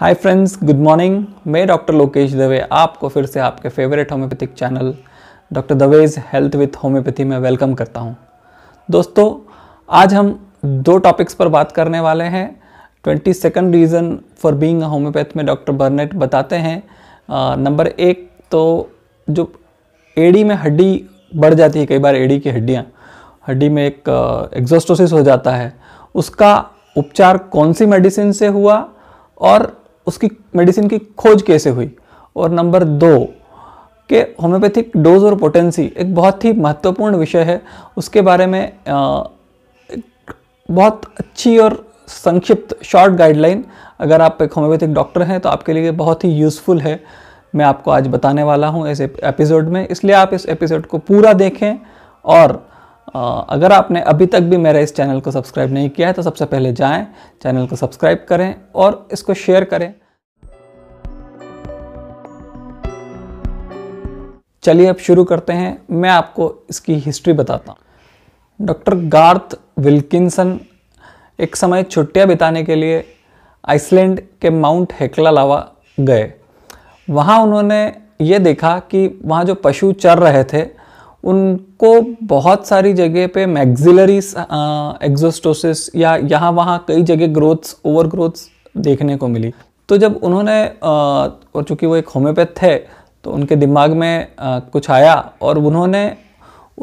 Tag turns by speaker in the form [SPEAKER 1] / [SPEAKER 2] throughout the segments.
[SPEAKER 1] हाय friends good morning मैं doctor Lokesh Dave आपको फिर से आपके favourite homeopathic channel doctor Dave's health with homeopathy में वेलकम करता हूं दोस्तों आज हम दो टॉपिक्स पर बात करने वाले हैं twenty second reason for being a homeopath में डॉक्टर बर्नेट बताते हैं नंबर एक तो जो एडी में हड्डी बढ़ जाती है कई बार एडी की हड्डियाँ हड्डी में एक एग्जोस्टोसिस हो जाता है उसका उपचार कौन सी मेडिसिन से हुआ और उसकी मेडिसिन की खोज कैसे हुई और नंबर दो के होम्योपैथिक डोज और पोटेंसी एक बहुत ही महत्वपूर्ण विषय है उसके बारे में बहुत अच्छी और संक्षिप्त शॉर्ट गाइडलाइन अगर आप एक होम्योपैथिक डॉक्टर हैं तो आपके लिए बहुत ही यूज़फुल है मैं आपको आज बताने वाला हूँ इस एपिसोड में इसलिए आप इस एपिसोड को पूरा देखें और अगर आपने अभी तक भी मेरा इस चैनल को सब्सक्राइब नहीं किया है तो सबसे पहले जाएं चैनल को सब्सक्राइब करें और इसको शेयर करें चलिए अब शुरू करते हैं मैं आपको इसकी हिस्ट्री बताता हूँ डॉक्टर गार्थ विल्किंसन एक समय छुट्टियाँ बिताने के लिए आइसलैंड के माउंट हेकला लावा गए वहाँ उन्होंने ये देखा कि वहाँ जो पशु चर रहे थे उनको बहुत सारी जगह पे मैग्जिलरी एग्जोस्टोसिस या यहाँ वहाँ कई जगह ग्रोथ्स ओवर ग्रोथ्स देखने को मिली तो जब उन्होंने और चूँकि वो एक होम्योपैथ थे तो उनके दिमाग में आ, कुछ आया और उन्होंने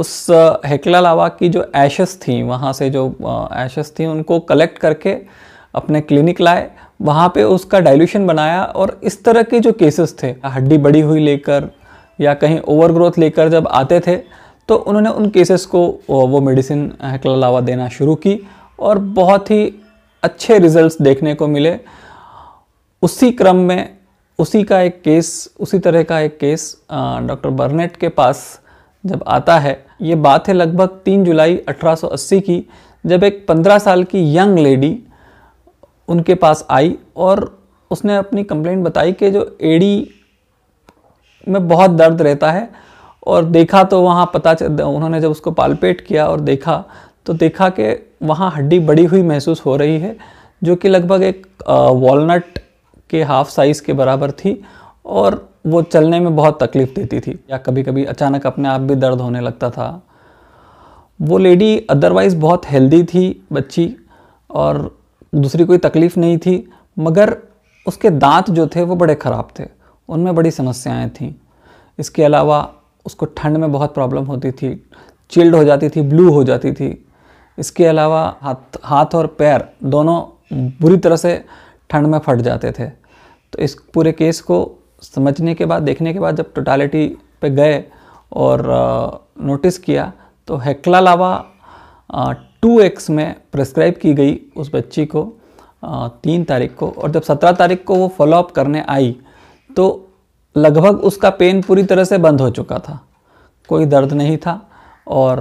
[SPEAKER 1] उस हेकला लावा की जो एशेस थी वहाँ से जो एशेस थी उनको कलेक्ट करके अपने क्लिनिक लाए वहाँ पे उसका डाइल्यूशन बनाया और इस तरह के जो केसेस थे हड्डी बड़ी हुई लेकर या कहीं ओवर ग्रोथ लेकर जब आते थे तो उन्होंने उन केसेस को वो मेडिसिन क्लालावा देना शुरू की और बहुत ही अच्छे रिजल्ट्स देखने को मिले उसी क्रम में उसी का एक केस उसी तरह का एक केस डॉक्टर बर्नेट के पास जब आता है ये बात है लगभग 3 जुलाई 1880 की जब एक 15 साल की यंग लेडी उनके पास आई और उसने अपनी कंप्लेंट बताई कि जो एडी में बहुत दर्द रहता है और देखा तो वहाँ पता चल उन्होंने जब उसको पालपेट किया और देखा तो देखा कि वहाँ हड्डी बड़ी हुई महसूस हो रही है जो कि लगभग एक वॉलनट के हाफ साइज़ के बराबर थी और वो चलने में बहुत तकलीफ़ देती थी या कभी कभी अचानक अपने आप भी दर्द होने लगता था वो लेडी अदरवाइज़ बहुत हेल्दी थी बच्ची और दूसरी कोई तकलीफ़ नहीं थी मगर उसके दांत जो थे वो बड़े ख़राब थे उनमें बड़ी समस्याएं थीं इसके अलावा उसको ठंड में बहुत प्रॉब्लम होती थी चिल्ड हो जाती थी ब्लू हो जाती थी इसके अलावा हाथ हाथ और पैर दोनों बुरी तरह से ठंड में फट जाते थे तो इस पूरे केस को समझने के बाद देखने के बाद जब टोटालिटी पे गए और नोटिस किया तो हेक्ला लावा टू एक्स में प्रेस्क्राइब की गई उस बच्ची को तीन तारीख को और जब सत्रह तारीख को वो फॉलोअप करने आई तो लगभग उसका पेन पूरी तरह से बंद हो चुका था कोई दर्द नहीं था और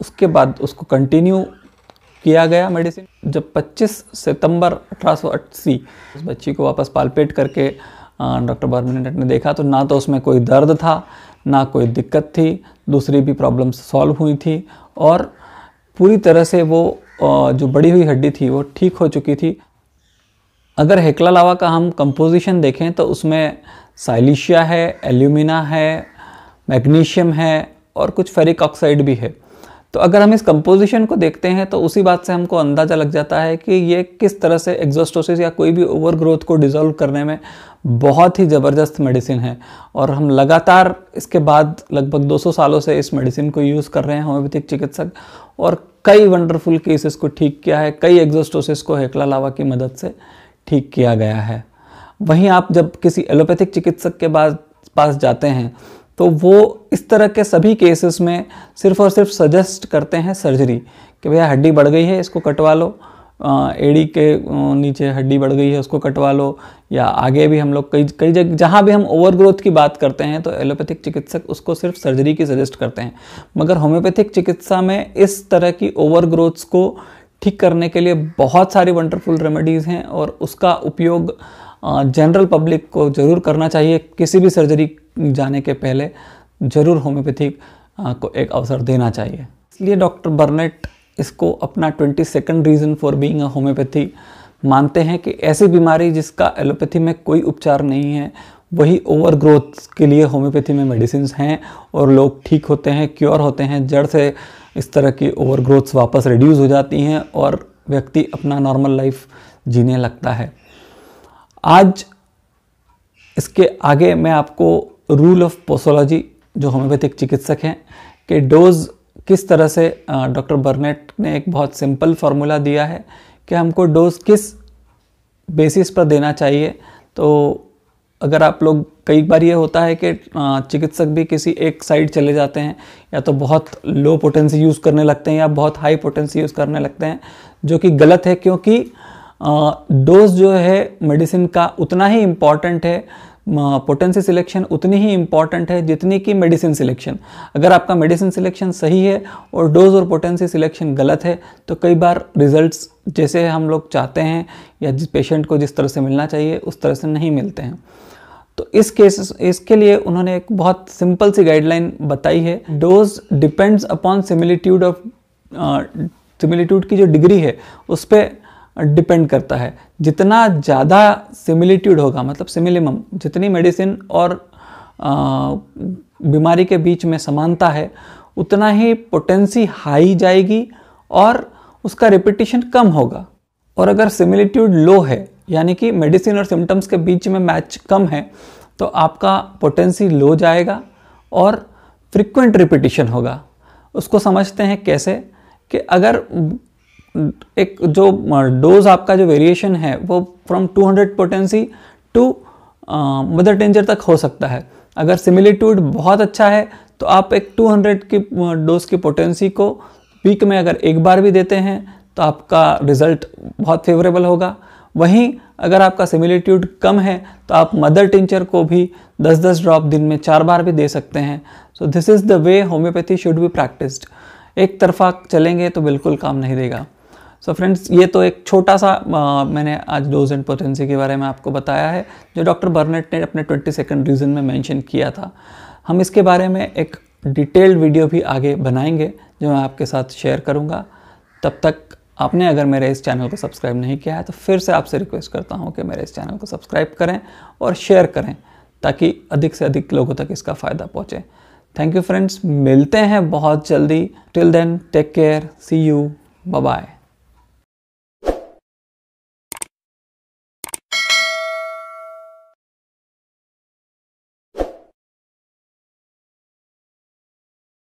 [SPEAKER 1] उसके बाद उसको कंटिन्यू किया गया मेडिसिन जब 25 सितंबर अठारह उस बच्ची को वापस पालपेट करके डॉक्टर बर्मिनेट ने देखा तो ना तो उसमें कोई दर्द था ना कोई दिक्कत थी दूसरी भी प्रॉब्लम्स सॉल्व हुई थी और पूरी तरह से वो जो बड़ी हुई हड्डी थी वो ठीक हो चुकी थी अगर हेक्ला लावा का हम कंपोजिशन देखें तो उसमें साइलिशिया है एल्यूमिना है मैग्नीशियम है और कुछ फेरिक ऑक्साइड भी है तो अगर हम इस कंपोजिशन को देखते हैं तो उसी बात से हमको अंदाज़ा लग जाता है कि ये किस तरह से एग्जोस्टोसिस या कोई भी ओवर ग्रोथ को डिज़ोल्व करने में बहुत ही ज़बरदस्त मेडिसिन है और हम लगातार इसके बाद लगभग 200 सालों से इस मेडिसिन को यूज़ कर रहे हैं होम्योपैथिक चिकित्सक और कई वंडरफुल केसेस को ठीक किया है कई एग्जोस्टोसिस को हेकला लावा की मदद से ठीक किया गया है वहीं आप जब किसी एलोपैथिक चिकित्सक के पास पास जाते हैं तो वो इस तरह के सभी केसेस में सिर्फ और सिर्फ सजेस्ट करते हैं सर्जरी कि भैया हड्डी बढ़ गई है इसको कटवा लो एड़ी के नीचे हड्डी बढ़ गई है उसको कटवा लो या आगे भी हम लोग कई कई जगह जहाँ भी हम ओवरग्रोथ की बात करते हैं तो एलोपैथिक चिकित्सक उसको सिर्फ सर्जरी की सजेस्ट करते हैं मगर होम्योपैथिक चिकित्सा में इस तरह की ओवरग्रोथ्स को ठीक करने के लिए बहुत सारी वंडरफुल रेमेडीज़ हैं और उसका उपयोग जनरल पब्लिक को ज़रूर करना चाहिए किसी भी सर्जरी जाने के पहले ज़रूर होम्योपैथी को एक अवसर देना चाहिए इसलिए डॉक्टर बर्नेट इसको अपना twenty second reason for being a homeopathy मानते हैं कि ऐसी बीमारी जिसका एलोपैथी में कोई उपचार नहीं है वही ओवर ग्रोथ के लिए होम्योपैथी में मेडिसिन हैं और लोग ठीक होते हैं क्योर होते हैं जड़ से इस तरह की ओवर ग्रोथ्स वापस रिड्यूस हो जाती हैं और व्यक्ति अपना नॉर्मल लाइफ जीने लगता है आज इसके आगे मैं आपको रूल ऑफ पोसोलॉजी जो होम्योपैथिक चिकित्सक हैं कि डोज किस तरह से डॉक्टर बर्नेट ने एक बहुत सिंपल फार्मूला दिया है कि हमको डोज किस बेसिस पर देना चाहिए तो अगर आप लोग कई बार ये होता है कि चिकित्सक भी किसी एक साइड चले जाते हैं या तो बहुत लो पोटेंसी यूज़ करने लगते हैं या बहुत हाई पोटेंसी यूज़ करने लगते हैं जो कि गलत है क्योंकि डोज जो है मेडिसिन का उतना ही इम्पॉर्टेंट है पोटेंसी सिलेक्शन उतनी ही इम्पॉर्टेंट है जितनी कि मेडिसिन सिलेक्शन अगर आपका मेडिसिन सिलेक्शन सही है और डोज और पोटेंसी सिलेक्शन गलत है तो कई बार रिजल्ट्स जैसे हम लोग चाहते हैं या जिस पेशेंट को जिस तरह से मिलना चाहिए उस तरह से नहीं मिलते हैं तो इस केस इसके लिए उन्होंने एक बहुत सिंपल सी गाइडलाइन बताई है dose depends upon similitude of similitude की जो डिग्री है उस पर डिपेंड करता है जितना ज़्यादा सिमिलिट्यूड होगा मतलब सिमिलिमम जितनी मेडिसिन और बीमारी के बीच में समानता है उतना ही पोटेंसी हाई जाएगी और उसका रिपीटेशन कम होगा और अगर सिमिलिट्यूड लो है यानी कि मेडिसिन और सिम्टम्स के बीच में मैच कम है तो आपका पोटेंसी लो जाएगा और फ्रिक्वेंट रिपीटिशन होगा उसको समझते हैं कैसे कि अगर एक जो डोज आपका जो वेरिएशन है वो from 200 potency to mother tincture तक हो सकता है अगर सिमिलीट्यूड बहुत अच्छा है तो आप एक 200 की डोज की पोटेंसी को वीक में अगर एक बार भी देते हैं तो आपका रिजल्ट बहुत फेवरेबल होगा वहीं अगर आपका सिमिलिट्यूड कम है तो आप मदर टिंचर को भी 10-10 ड्रॉप दिन में चार बार भी दे सकते हैं so this is the way homeopathy should be practised एक तरफा चलेंगे तो बिल्कुल काम नहीं देगा सो so फ्रेंड्स ये तो एक छोटा सा आ, मैंने आज डोज एंड पोटेंसी के बारे में आपको बताया है जो डॉक्टर बर्नेट ने अपने ट्वेंटी सेकेंड रीजन में मैंशन किया था हम इसके बारे में एक डिटेल्ड वीडियो भी आगे बनाएंगे जो मैं आपके साथ शेयर करूँगा तब तक आपने अगर मेरे इस चैनल को सब्सक्राइब नहीं किया है तो फिर से आपसे रिक्वेस्ट करता हूँ कि मेरे इस चैनल को सब्सक्राइब करें और शेयर करें ताकि अधिक से अधिक लोगों तक इसका फ़ायदा पहुँचे थैंक यू फ्रेंड्स मिलते हैं बहुत जल्दी till then take care see you bye